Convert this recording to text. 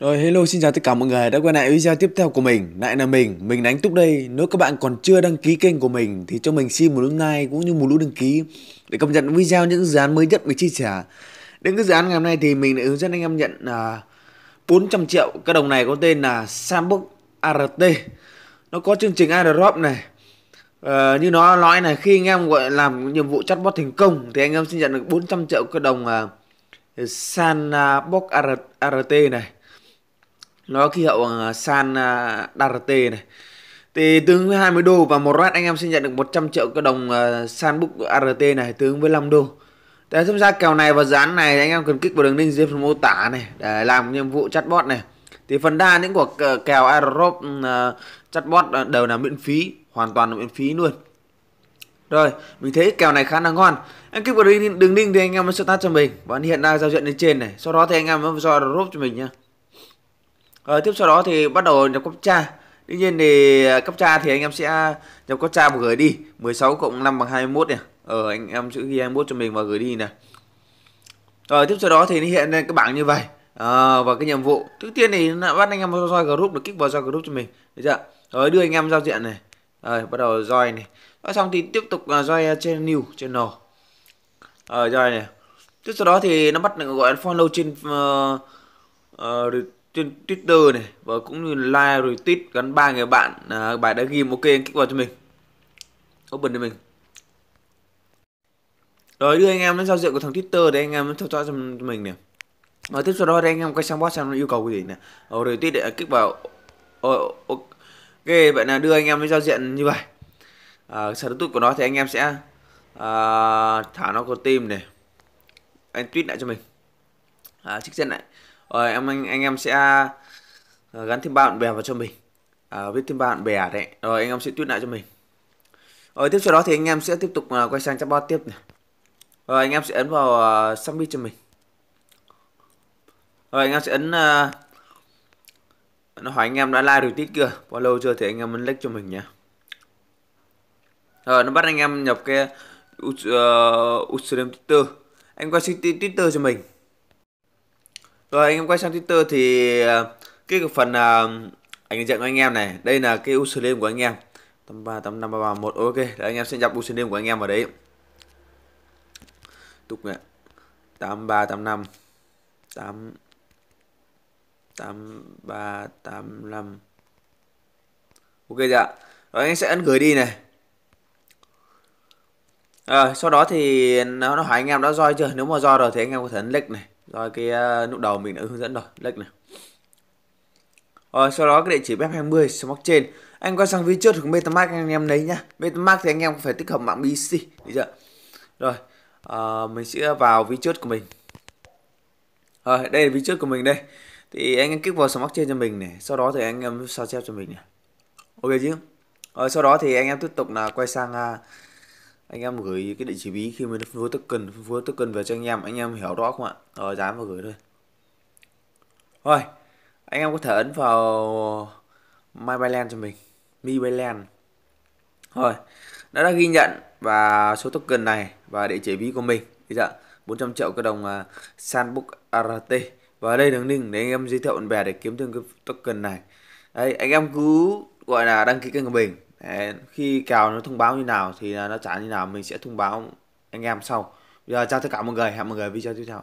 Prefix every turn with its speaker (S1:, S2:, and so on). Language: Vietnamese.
S1: Rồi hello xin chào tất cả mọi người đã quay lại video tiếp theo của mình Lại là mình, mình đánh túc đây Nếu các bạn còn chưa đăng ký kênh của mình Thì cho mình xin một lúc like cũng như một lúc đăng ký Để cập nhật video những dự án mới nhất mình chia sẻ Đến cái dự án ngày hôm nay thì mình đã hướng dẫn anh em nhận uh, à, 400 triệu Cái đồng này có tên là Sandbox ART Nó có chương trình airdrop này uh, Như nó nói là khi anh em gọi làm nhiệm vụ chatbot thành công Thì anh em sẽ nhận được 400 triệu cái đồng uh, à, Sandbox ART này nó khí hậu bằng ờ, San DRT à, này thì tương với 20 đô và một round anh em sẽ nhận được 100 triệu cái đồng uh, book ART này tương với 5 đô. Để tham gia kèo này và dự án này anh em cần kích vào đường link dưới phần mô tả này để làm nhiệm vụ chatbot này. Thì phần đa những cuộc ờ, kèo Aerop uh, ờ, chatbot đều là miễn phí, hoàn toàn là miễn phí luôn. Rồi, mình thấy kèo này khá là ngon. anh kích vào đường link, đường link thì anh em sẽ tắt cho mình. Và hiện đang giao diện lên trên này. Sau đó thì anh em mới do drop cho mình nhá. Rồi ờ, tiếp sau đó thì bắt đầu nhập cấp captcha. Tuy nhiên thì à, cấp captcha thì anh em sẽ nhập cấp captcha và gửi đi 16 cộng 5 bằng 21 này. Ờ anh em chữ ghi 21 cho mình và gửi đi này. Rồi ờ, tiếp sau đó thì nó hiện lên cái bảng như vậy. À, và cái nhiệm vụ trước tiên thì nó bắt anh em vào join group được kích vào join group cho mình được chưa rồi đưa anh em giao diện này rồi bắt đầu join này rồi xong thì tiếp tục là join à, trên new channel rồi join này tiếp sau đó thì nó bắt gọi follow trên uh, uh, trên Twitter này và cũng như like rồi tweet gắn ba người bạn à, bài đã ghi ok anh kích vào cho mình open cho mình rồi đưa anh em đến giao diện của thằng Twitter để anh em theo dõi cho mình nè và tiếp sau đó thì anh em quay sang bot xem nó yêu cầu cái gì nè ờ, rồi tweet để à, kích vào ờ, ok vậy là đưa anh em đến giao diện như vậy à, sở tút của nó thì anh em sẽ à, thả nó có tim này anh tweet lại cho mình à, trích dẫn lại rồi em anh anh em sẽ ờ, gắn thêm ba bạn bè vào cho mình à, viết thêm ba bạn bè đấy rồi anh em sẽ tuyết lại cho mình rồi tiếp sau đó thì anh em sẽ tiếp tục ờ, quay sang chatbot tiếp này rồi anh em sẽ ấn vào uh, submit cho mình rồi anh em sẽ ấn nó hỏi anh em đã like retweet chưa bao lâu chưa thì anh em ấn like cho mình nhé rồi nó bắt anh em nhập cái uh, username twitter anh quay twitter cho mình rồi anh em quay sang Twitter thì ờ, cái phần uh, ảnh diện của anh em này, đây là cái username của anh em. ba năm ba một ok, Đấy, anh em sẽ nhập username của anh em vào đấy. Tục này. ba tám năm Ok dạ. Rồi anh sẽ ấn gửi đi này. À, sau đó thì nó, nó hỏi anh em đã roi chưa? Nếu mà roi rồi thì anh em có thể ấn link này rồi cái uh, ờ, nút đầu mình đã hướng dẫn rồi, lệch này. Rồi sau đó cái địa chỉ web 20 móc trên. Anh qua sang phía trước của MetaMask anh em lấy nhá. MetaMask thì anh em phải tích hợp mạng BC, được chưa? Rồi, uh, mình sẽ vào ví trước của mình. Rồi, đây là ví trước của mình đây. Thì anh em kích vào Smart trên cho mình này, sau đó thì anh em sao chép cho mình này. Ok chứ? Rồi sau đó thì anh em tiếp tục là quay sang uh, anh em gửi cái địa chỉ bí khi mà phân phối token phân phối token về cho anh em anh em hiểu rõ không ạ rồi dám vào gửi thôi rồi anh em có thể ấn vào my balance cho mình mi balance rồi nó đã ghi nhận và số token này và địa chỉ ví của mình bây giờ 400 triệu cái đồng uh, sandbook rt và đây đường link để anh em giới thiệu bạn bè để kiếm thêm cái token này đấy anh em cứ gọi là đăng ký kênh của mình khi kèo nó thông báo như nào thì à, nó trả như nào mình sẽ thông báo anh em sau. Bây giờ chào tất cả mọi người, hẹn mọi người video tiếp theo.